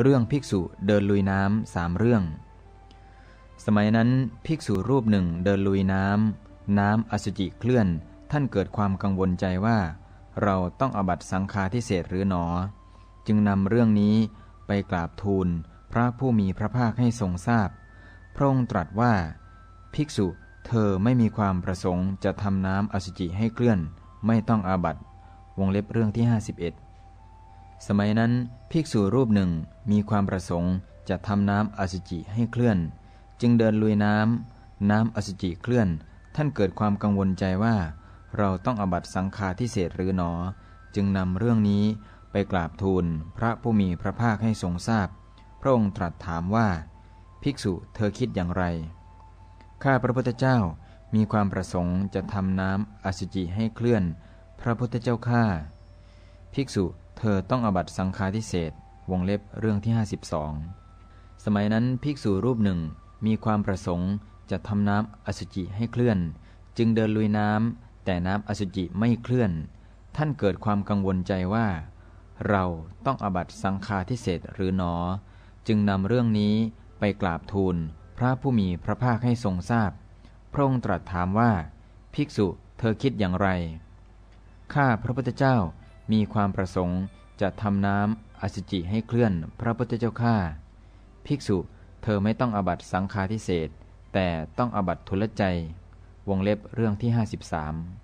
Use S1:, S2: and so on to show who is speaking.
S1: เรื่องภิกษุเดินลุยน้ำสามเรื่อง สมัยนั้นภิกษุรูปหนึ่งเดินลุยน้ำน้ำอสุจิเคลื่อนท่านเกิดความกังวลใจว่า เราต้องอบัตสังฆาทิเศษหรือหนอ จึงนำเรื่องนี้ไปกราบทูลพระผู้มีพระภาคให้ทรงทราบพพระองค์ตรัสว่า ภิกษุเธอไม่มีความประสงค์ จะทำน้ำอสุจิให้เคลื่อน ไม่ต้องอาบัตวงเล็บเรื่องที่51สมัยนั้นภิกษุรูปหนึ่งมีความประสงค์จะทำน้ำอสุจิให้เคลื่อน จึงเดินลุยน้ำน้ำอสุจิเคลื่อน ท่านเกิดความกังวลใจว่า เราต้องอบัตสังฆาทิเศษหรือหนอ จึงนำเรื่องนี้ไปกราบทูลพระผู้มีพระภาคให้ทรงทราบพพระองค์ตรัสถามว่า ภิกษุเธอคิดอย่างไรข้าพระพุทธเจ้ามีความประสงค์จะทำน้ำอสุจิให้เคลื่อน พระพุทธเจ้าข้าภิกษุเธอต้องอบัตสังฆาทิเศษวงเล็บ เรื่องที่ 52 สมัยนั้นภิกษุรูปหนึ่งมีความประสงค์จะทำน้ำอสุจิให้เคลื่อน จึงเดินลุยน้ำแต่น้ำอสุจิไม่เคลื่อน ท่านเกิดความกังวลใจว่า เราต้องอบัตสังฆาทิเศษหรือหนอ จึงนำเรื่องนี้ไปกราบทูลพระผู้มีพระภาคให้ทรงทราบ พระองค์ตรัสถามว่า ภิกษุเธอคิดอย่างไร ข้าพระพุทธเจ้ามีความประสงค์จะทำน้ำอสุจิให้เคลื่อนพระพุทธเจ้าข้าภิกษุเธอไม่ต้องอบัตสังฆาทิเศษ แต่ต้องอบัตทุลใจ วงเล็บเรื่องที่ 53